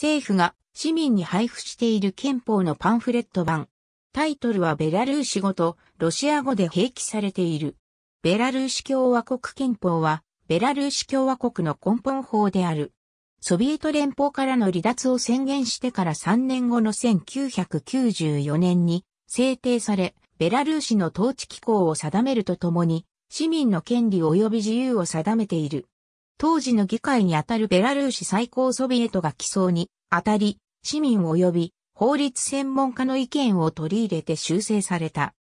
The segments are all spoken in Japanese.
政府が市民に配布している憲法のパンフレット版。タイトルはベラルーシ語とロシア語で併記されている。ベラルーシ共和国憲法は、ベラルーシ共和国の根本法である。ソビエト連邦からの離脱を宣言してから3年後の1994年に制定され、ベラルーシの統治機構を定めるとともに、市民の権利及び自由を定めている。当時の議会にあたるベラルーシ最高ソビエトが起草に、あたり、市民及び法律専門家の意見を取り入れて修正された。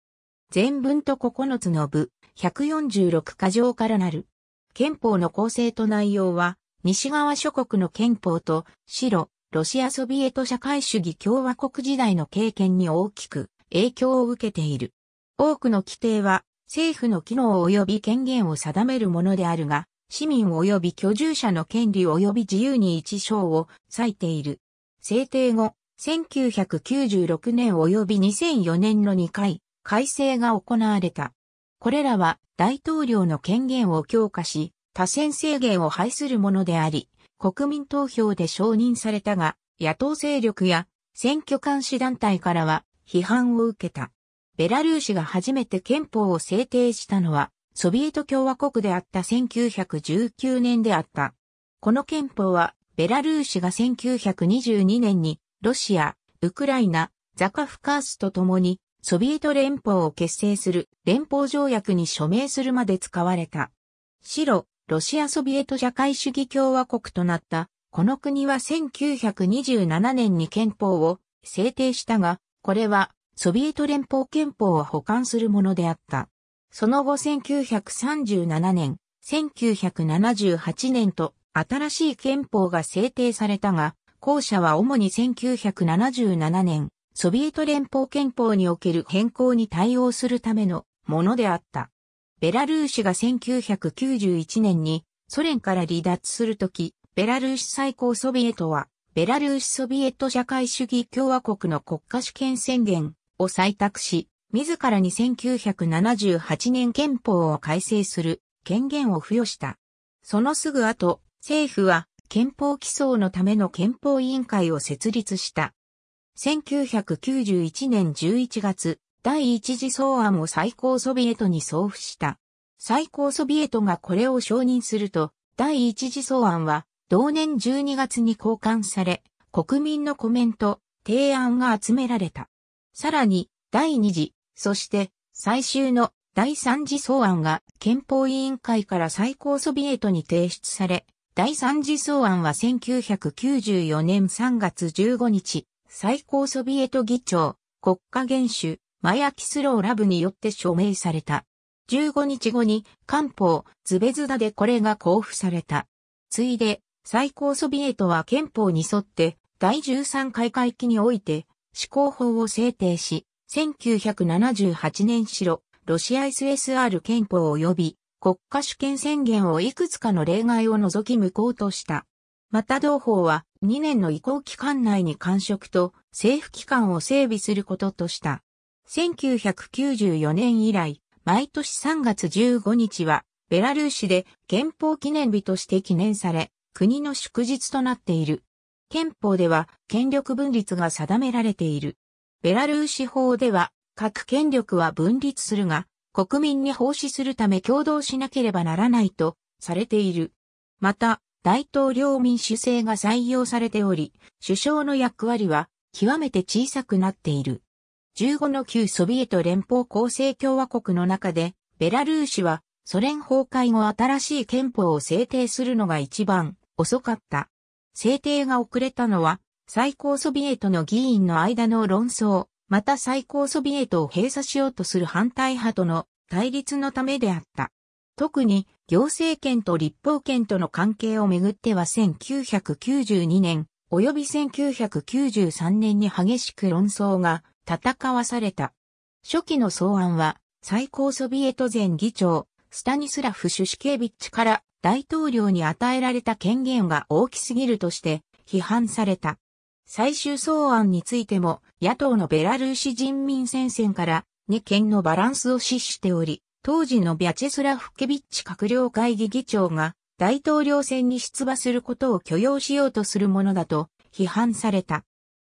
全文と9つの部、146箇条からなる。憲法の構成と内容は、西側諸国の憲法と、白、ロシアソビエト社会主義共和国時代の経験に大きく影響を受けている。多くの規定は、政府の機能及び権限を定めるものであるが、市民及び居住者の権利及び自由に一章を割いている。制定後、1996年及び2004年の2回、改正が行われた。これらは大統領の権限を強化し、多選制限を排するものであり、国民投票で承認されたが、野党勢力や選挙監視団体からは批判を受けた。ベラルーシが初めて憲法を制定したのはソビエト共和国であった1919年であった。この憲法は、ベラルーシが1922年に、ロシア、ウクライナ、ザカフカースと共に、ソビエト連邦を結成する連邦条約に署名するまで使われた。白、ロシアソビエト社会主義共和国となった、この国は1927年に憲法を制定したが、これはソビエト連邦憲法を保管するものであった。その後1937年、1978年と新しい憲法が制定されたが、後者は主に1977年、ソビエト連邦憲法における変更に対応するためのものであった。ベラルーシが1991年にソ連から離脱するとき、ベラルーシ最高ソビエトは、ベラルーシソビエト社会主義共和国の国家主権宣言を採択し、自らに1978年憲法を改正する権限を付与した。そのすぐ後、政府は憲法起草のための憲法委員会を設立した。1991年11月、第一次草案を最高ソビエトに送付した。最高ソビエトがこれを承認すると、第一次草案は同年12月に交換され、国民のコメント、提案が集められた。さらに、第二次そして、最終の第三次草案が憲法委員会から最高ソビエトに提出され、第三次草案は1994年3月15日、最高ソビエト議長、国家元首、マヤキスローラブによって署名された。15日後に官報、ズベズダでこれが交付された。ついで、最高ソビエトは憲法に沿って、第13回会期において、施行法を制定し、1978年白、ロシア SSR 憲法及び国家主権宣言をいくつかの例外を除き無効とした。また同法は2年の移行期間内に官職と政府機関を整備することとした。1994年以来、毎年3月15日はベラルーシで憲法記念日として記念され、国の祝日となっている。憲法では権力分立が定められている。ベラルーシ法では、各権力は分立するが、国民に奉仕するため共同しなければならないとされている。また、大統領民主制が採用されており、首相の役割は極めて小さくなっている。15の旧ソビエト連邦構成共和国の中で、ベラルーシはソ連崩壊後新しい憲法を制定するのが一番遅かった。制定が遅れたのは最高ソビエトの議員の間の論争、また最高ソビエトを閉鎖しようとする反対派との対立のためであった。特に行政権と立法権との関係をめぐっては1992年及び1993年に激しく論争が戦わされた。初期の草案は最高ソビエト前議長スタニスラフ・シュシケービッチから大統領に与えられた権限が大きすぎるとして批判された。最終草案についても、野党のベラルーシ人民戦線から二権のバランスを死しており、当時のビャチェスラフケビッチ閣僚会議議長が大統領選に出馬することを許容しようとするものだと批判された。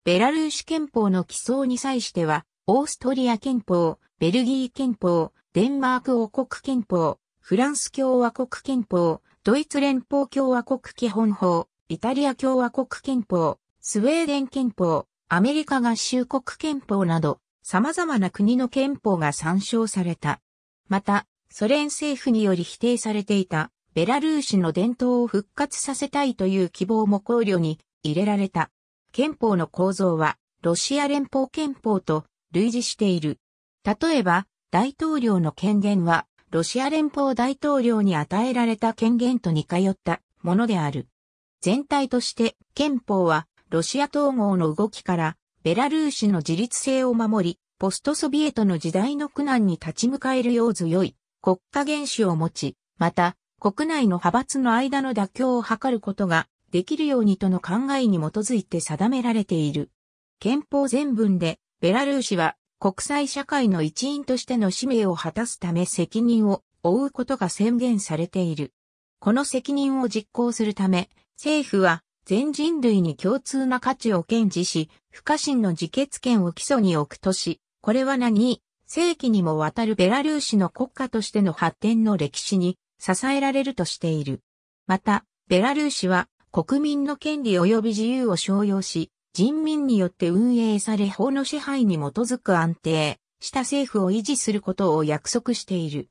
ベラルーシ憲法の起草に際しては、オーストリア憲法、ベルギー憲法、デンマーク王国憲法、フランス共和国憲法、ドイツ連邦共和国基本法、イタリア共和国憲法、スウェーデン憲法、アメリカ合衆国憲法など、様々な国の憲法が参照された。また、ソ連政府により否定されていた、ベラルーシの伝統を復活させたいという希望も考慮に入れられた。憲法の構造は、ロシア連邦憲法と類似している。例えば、大統領の権限は、ロシア連邦大統領に与えられた権限と似通ったものである。全体として、憲法は、ロシア統合の動きから、ベラルーシの自立性を守り、ポストソビエトの時代の苦難に立ち向かえるよう強い国家元首を持ち、また、国内の派閥の間の妥協を図ることができるようにとの考えに基づいて定められている。憲法全文で、ベラルーシは国際社会の一員としての使命を果たすため責任を負うことが宣言されている。この責任を実行するため、政府は全人類に共通な価値を堅持し、不可侵の自決権を基礎に置くとし、これは何世紀にもわたるベラルーシの国家としての発展の歴史に支えられるとしている。また、ベラルーシは国民の権利及び自由を商用し、人民によって運営され法の支配に基づく安定した政府を維持することを約束している。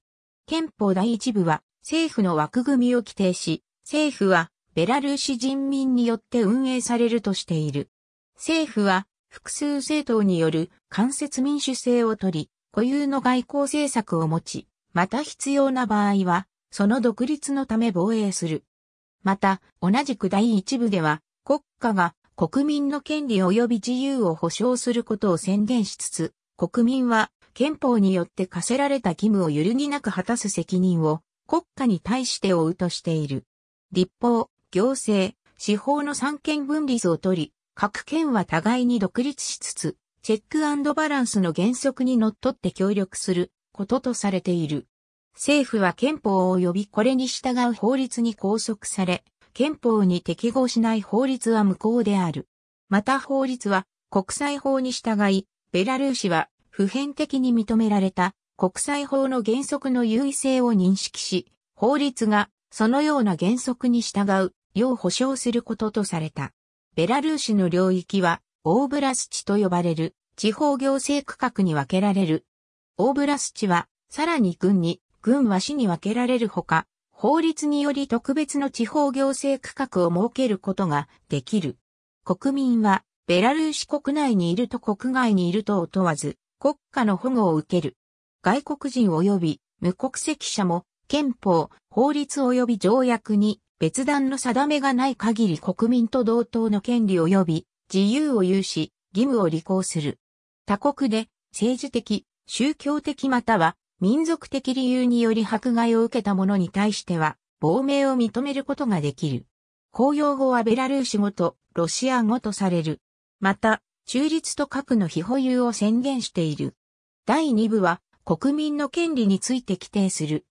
憲法第一部は政府の枠組みを規定し、政府はベラルーシ人民によって運営されるとしている。政府は複数政党による間接民主制をとり、固有の外交政策を持ち、また必要な場合は、その独立のため防衛する。また、同じく第一部では、国家が国民の権利及び自由を保障することを宣言しつつ、国民は憲法によって課せられた義務を揺るぎなく果たす責任を国家に対して負うとしている。立法、行政、司法の三権分立をとり、各県は互いに独立しつつ、チェックバランスの原則にのっとって協力することとされている。政府は憲法及びこれに従う法律に拘束され、憲法に適合しない法律は無効である。また法律は国際法に従い、ベラルーシは普遍的に認められた国際法の原則の優位性を認識し、法律がそのような原則に従う要保障することとされた。ベラルーシの領域は、オーブラスチと呼ばれる地方行政区画に分けられる。オーブラスチは、さらに軍に、軍は市に分けられるほか、法律により特別の地方行政区画を設けることができる。国民は、ベラルーシ国内にいると国外にいるとを問わず、国家の保護を受ける。外国人及び無国籍者も、憲法、法律及び条約に別段の定めがない限り国民と同等の権利及び自由を有し、義務を履行する。他国で政治的、宗教的または民族的理由により迫害を受けた者に対しては、亡命を認めることができる。公用語はベラルーシ語とロシア語とされる。また、中立と核の非保有を宣言している。第2部は、国民の権利について規定する。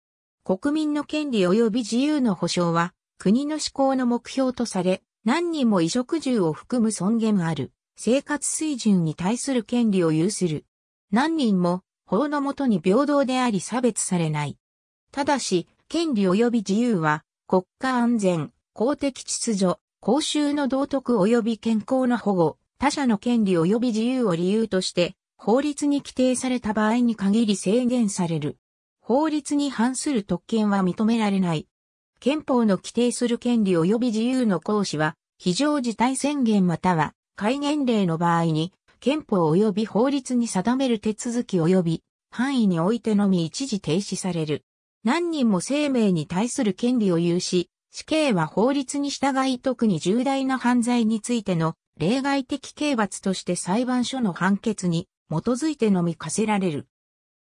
国民の権利及び自由の保障は、国の施行の目標とされ、何人も衣食住を含む尊厳ある、生活水準に対する権利を有する。何人も、法のもとに平等であり差別されない。ただし、権利及び自由は、国家安全、公的秩序、公衆の道徳及び健康の保護、他者の権利及び自由を理由として、法律に規定された場合に限り制限される。法律に反する特権は認められない。憲法の規定する権利及び自由の行使は、非常事態宣言または、戒厳令の場合に、憲法及び法律に定める手続き及び範囲においてのみ一時停止される。何人も生命に対する権利を有し、死刑は法律に従い特に重大な犯罪についての例外的刑罰として裁判所の判決に基づいてのみ課せられる。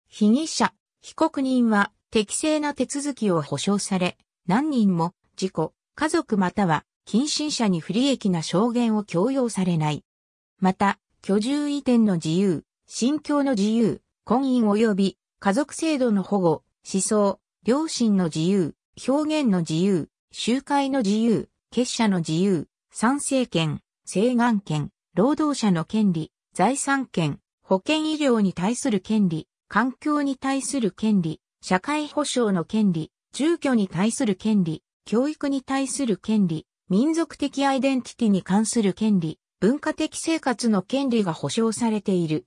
被疑者、被告人は適正な手続きを保障され、何人も、自己、家族または、近親者に不利益な証言を強要されない。また、居住移転の自由、信教の自由、婚姻及び家族制度の保護、思想、良心の自由、表現の自由、集会の自由、結社の自由、賛成権、請願権、労働者の権利、財産権、保険医療に対する権利、環境に対する権利、社会保障の権利、住居に対する権利、教育に対する権利、民族的アイデンティティに関する権利、文化的生活の権利が保障されている。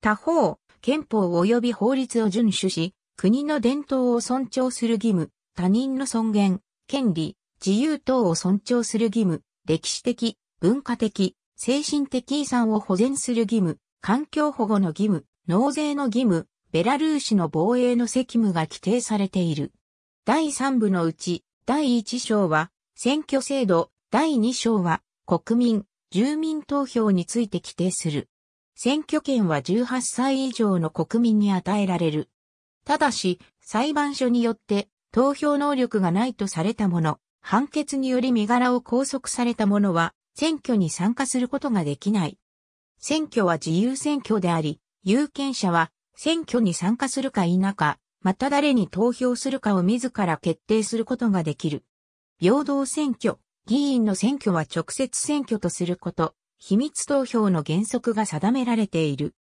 他方、憲法及び法律を遵守し、国の伝統を尊重する義務、他人の尊厳、権利、自由等を尊重する義務、歴史的、文化的、精神的遺産を保全する義務、環境保護の義務、納税の義務、ベラルーシの防衛の責務が規定されている。第3部のうち、第1章は、選挙制度、第2章は、国民、住民投票について規定する。選挙権は18歳以上の国民に与えられる。ただし、裁判所によって投票能力がないとされた者、判決により身柄を拘束された者は、選挙に参加することができない。選挙は自由選挙であり、有権者は選挙に参加するか否か、また誰に投票するかを自ら決定することができる。平等選挙、議員の選挙は直接選挙とすること、秘密投票の原則が定められている。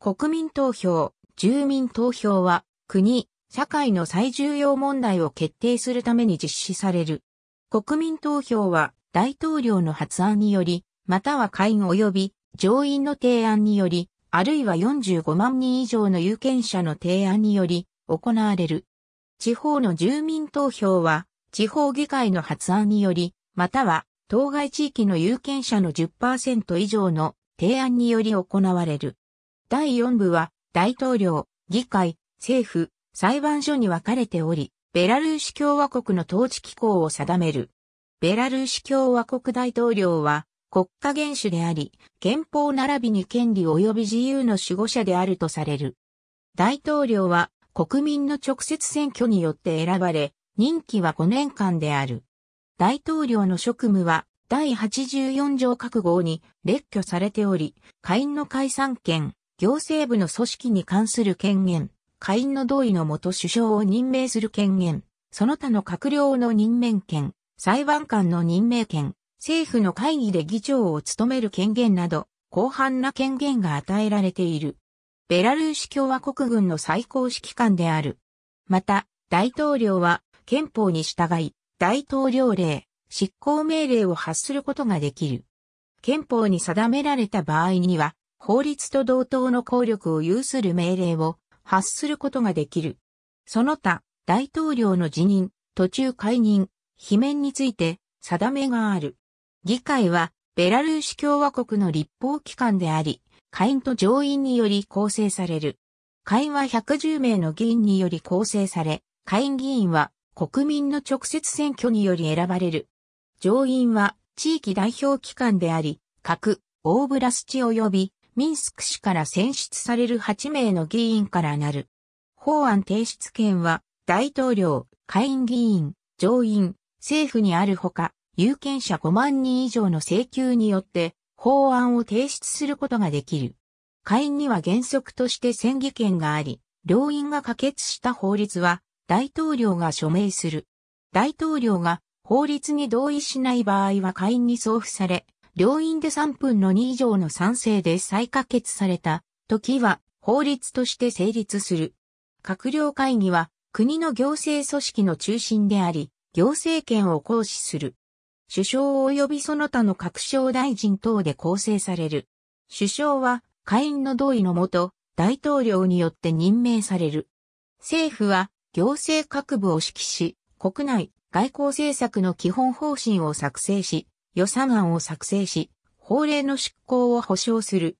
国民投票、住民投票は、国、社会の最重要問題を決定するために実施される。国民投票は、大統領の発案により、または会員及び上院の提案により、あるいは45万人以上の有権者の提案により、行われる。地方の住民投票は、地方議会の発案により、または、当該地域の有権者の10%以上の提案により行われる。第4部は、大統領、議会、政府、裁判所に分かれており、ベラルーシ共和国の統治機構を定める。ベラルーシ共和国大統領は、国家元首であり、憲法並びに権利及び自由の守護者であるとされる。大統領は国民の直接選挙によって選ばれ、任期は5年間である。大統領の職務は第84条各号に列挙されており、下院の解散権、行政部の組織に関する権限、下院の同意のもと首相を任命する権限、その他の閣僚の任命権、裁判官の任命権、政府の会議で議長を務める権限など、広範な権限が与えられている。ベラルーシ共和国軍の最高指揮官である。また、大統領は憲法に従い、大統領令、執行命令を発することができる。憲法に定められた場合には、法律と同等の効力を有する命令を発することができる。その他、大統領の辞任、途中解任、罷免について定めがある。議会は、ベラルーシ共和国の立法機関であり、下院と上院により構成される。下院は110名の議員により構成され、下院議員は国民の直接選挙により選ばれる。上院は地域代表機関であり、各オーブラス地及びミンスク市から選出される8名の議員からなる。法案提出権は大統領、下院議員、上院、政府にあるほか、有権者5万人以上の請求によって法案を提出することができる。下院には原則として選議権があり、両院が可決した法律は大統領が署名する。大統領が法律に同意しない場合は下院に送付され、両院で3分の2以上の賛成で再可決された時は法律として成立する。閣僚会議は国の行政組織の中心であり、行政権を行使する。首相及びその他の各省大臣等で構成される。首相は下院の同意のもと、大統領によって任命される。政府は行政各部を指揮し、国内外交政策の基本方針を作成し、予算案を作成し、法令の執行を保障する。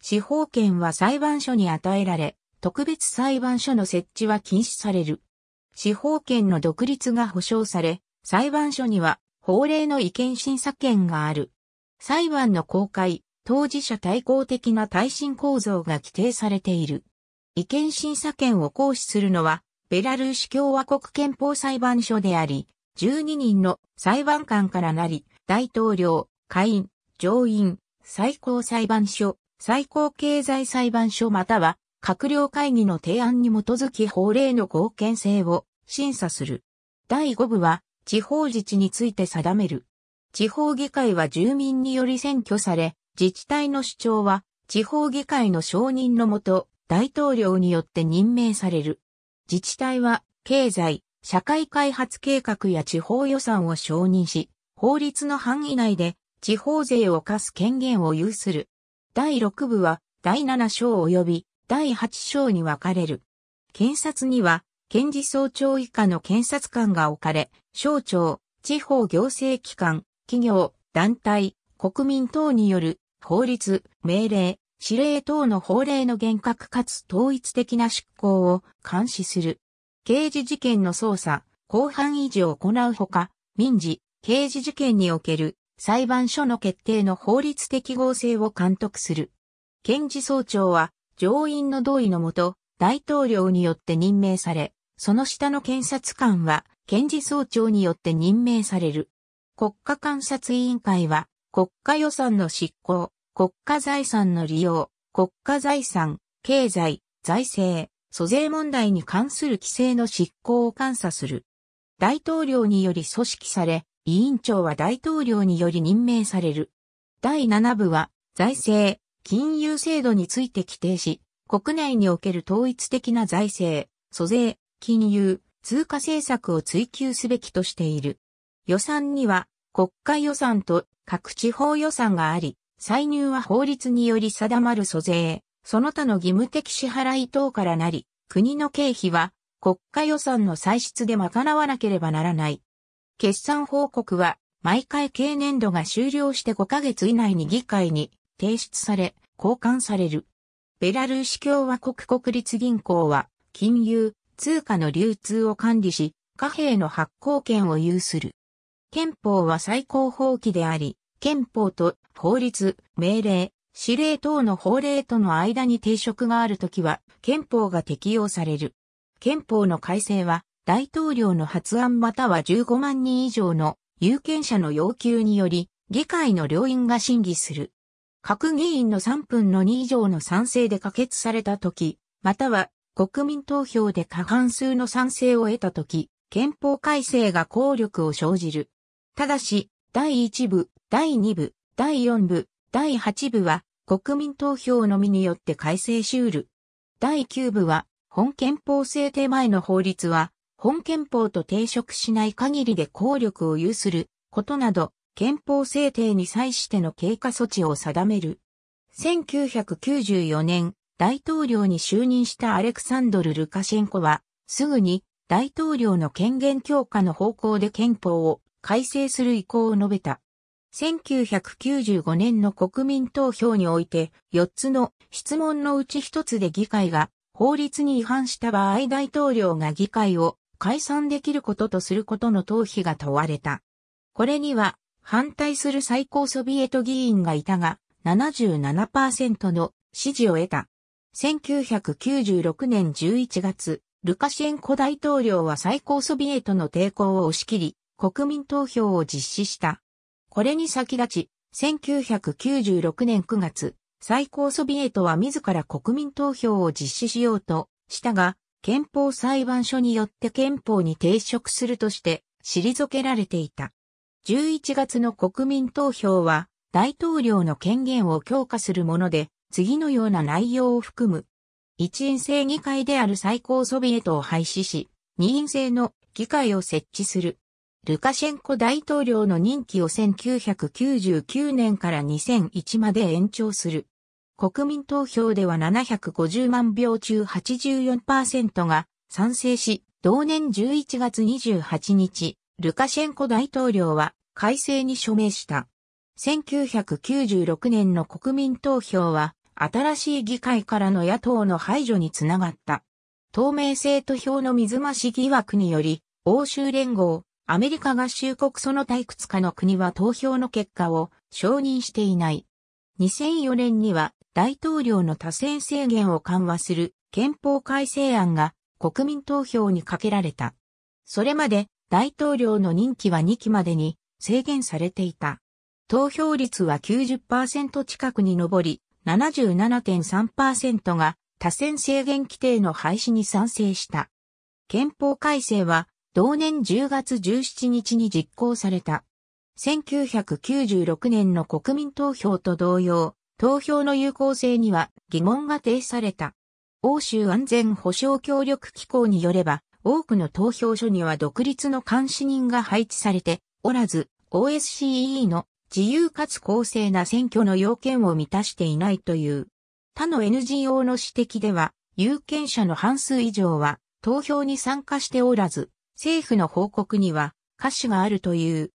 司法権は裁判所に与えられ、特別裁判所の設置は禁止される。司法権の独立が保障され、裁判所には法令の違憲審査権がある。裁判の公開、当事者対抗的な耐震構造が規定されている。違憲審査権を行使するのは、ベラルーシ共和国憲法裁判所であり、12人の裁判官からなり、大統領、下院、上院、最高裁判所、最高経済裁判所または、閣僚会議の提案に基づき法令の合憲性を審査する。第5部は、地方自治について定める。地方議会は住民により選挙され、自治体の首長は地方議会の承認のもと、大統領によって任命される。自治体は経済、社会開発計画や地方予算を承認し、法律の範囲内で地方税を課す権限を有する。第6部は第7章及び第8章に分かれる。検察には検事総長以下の検察官が置かれ、省庁、地方行政機関、企業、団体、国民等による法律、命令、指令等の法令の厳格かつ統一的な執行を監視する。刑事事件の捜査、公判維持を行うほか、民事、刑事事件における裁判所の決定の法律適合性を監督する。検事総長は上院の同意のもと、大統領によって任命され、その下の検察官は、検事総長によって任命される。国家監察委員会は、国家予算の執行、国家財産の利用、国家財産、経済、財政、租税問題に関する規制の執行を監査する。大統領により組織され、委員長は大統領により任命される。第7部は、財政、金融制度について規定し、国内における統一的な財政、租税、金融、通貨政策を追求すべきとしている。予算には国家予算と各地方予算があり、歳入は法律により定まる租税、その他の義務的支払い等からなり、国の経費は国家予算の歳出で賄わなければならない。決算報告は毎回経年度が終了して5ヶ月以内に議会に提出され、交換される。ベラルーシ共和国国立銀行は金融、通貨の流通を管理し、貨幣の発行権を有する。憲法は最高法規であり、憲法と法律、命令、指令等の法令との間に抵触があるときは、憲法が適用される。憲法の改正は、大統領の発案または15万人以上の有権者の要求により、議会の両院が審議する。各議員の3分の2以上の賛成で可決されたとき、または国民投票で過半数の賛成を得たとき、憲法改正が効力を生じる。ただし、第1部、第2部、第4部、第8部は国民投票のみによって改正しうる。第9部は本憲法制定前の法律は本憲法と抵触しない限りで効力を有することなど憲法制定に際しての経過措置を定める。1994年大統領に就任したアレクサンドル・ルカシェンコは、すぐに大統領の権限強化の方向で憲法を改正する意向を述べた。1995年の国民投票において、4つの質問のうち1つで議会が法律に違反した場合大統領が議会を解散できることとすることの投皮が問われた。これには反対する最高ソビエト議員がいたが、77%の支持を得た。1996年11月、ルカシェンコ大統領は最高ソビエトの抵抗を押し切り、国民投票を実施した。これに先立ち、1996年9月、最高ソビエトは自ら国民投票を実施しようとしたが、憲法裁判所によって憲法に抵触するとして、退けられていた。11月の国民投票は、大統領の権限を強化するもので、次のような内容を含む、一院制議会である最高ソビエトを廃止し、二院制の議会を設置する。ルカシェンコ大統領の任期を1999年から2001まで延長する。国民投票では750万票中84%が賛成し、同年11月28日、ルカシェンコ大統領は改正に署名した。1996年の国民投票は新しい議会からの野党の排除につながった。透明性と票の水増し疑惑により、欧州連合、アメリカ合衆国その退屈化の国は投票の結果を承認していない。2004年には大統領の多選制限を緩和する憲法改正案が国民投票にかけられた。それまで大統領の任期は2期までに制限されていた。投票率は90%近くに上り、77.3%が多選制限規定の廃止に賛成した。憲法改正は同年10月17日に実行された。1996年の国民投票と同様、投票の有効性には疑問が呈された。欧州安全保障協力機構によれば、多くの投票所には独立の監視人が配置されておらず、OSCE の自由かつ公正な選挙の要件を満たしていないという。他の NGO の指摘では、有権者の半数以上は投票に参加しておらず、政府の報告には歌詞があるという。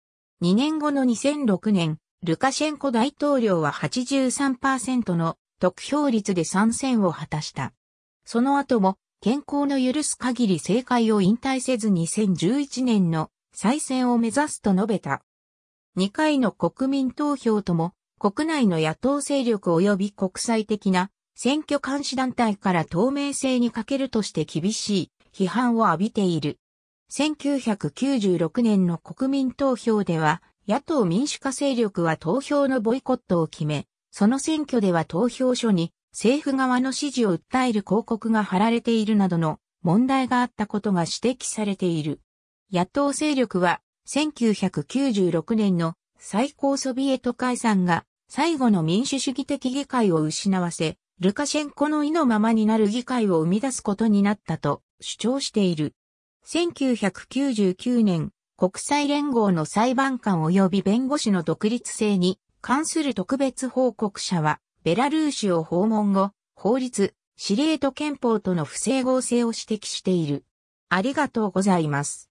2年後の2006年、ルカシェンコ大統領は83%の得票率で参戦を果たした。その後も健康の許す限り政界を引退せず2011年の再選を目指すと述べた。2回の国民投票とも、国内の野党勢力及び国際的な選挙監視団体から透明性に欠けるとして厳しい批判を浴びている。1996年の国民投票では、野党民主化勢力は投票のボイコットを決め、その選挙では投票所に政府側の支持を訴える広告が貼られているなどの問題があったことが指摘されている。野党勢力は1996年の最高ソビエト解散が最後の民主主義的議会を失わせ、ルカシェンコの意のままになる議会を生み出すことになったと主張している。1999年、国際連合の裁判官及び弁護士の独立性に関する特別報告者は、ベラルーシを訪問後、法律、司令と憲法との不整合性を指摘している。ありがとうございます。